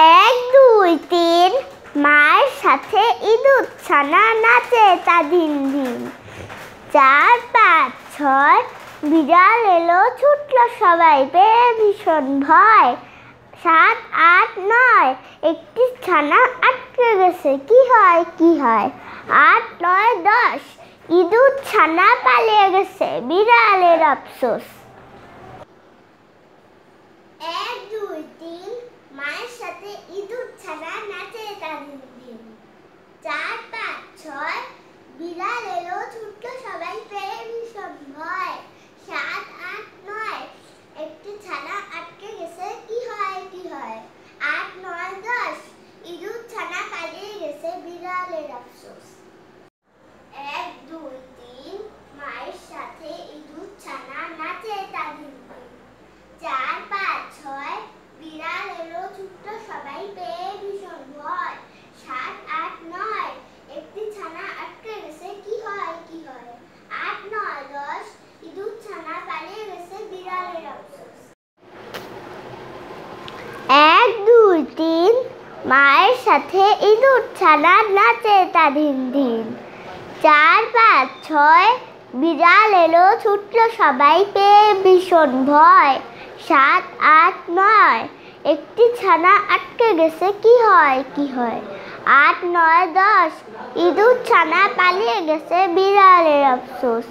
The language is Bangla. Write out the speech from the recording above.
এক দুই তিন মায়ের সাথে ইঁদুর ছানা নাচে তা দিন দিন চার পাঁচ ছয় বিড়াল এলো ছুটলো সবাই পেয়ে ভীষণ ভয় সাত আট নয় একটি ছানা আটকে গেছে কি হয় কি হয় আট নয় দশ ইঁদুর ছানা পালিয়ে গেছে বিড়ালের আফসোস সাথে ইঁদুর ছানা নাচে তাদের দিন চার পাঁচ ছয় বিড়াল এলো ছুটলো সবাই পেয়ে ভীষণ ভয় সাত আট নয় একটি ছানা আটকে গেছে কি হয় কি হয় আট নয় দশ ইঁদুর ছানা কাজে গেছে বিড়ালের আফসোস মায়ের সাথে ইঁদুর ছানা নাচে তা দিন দিন চার পাঁচ ছয় বিড়াল এলো ছুটলো সবাই পেয়ে ভীষণ ভয় সাত আট নয় একটি ছানা আটকে গেছে কি হয় কি হয় আট নয় দশ ইঁদুর ছানা পালিয়ে গেছে বিড়ালের আফসোস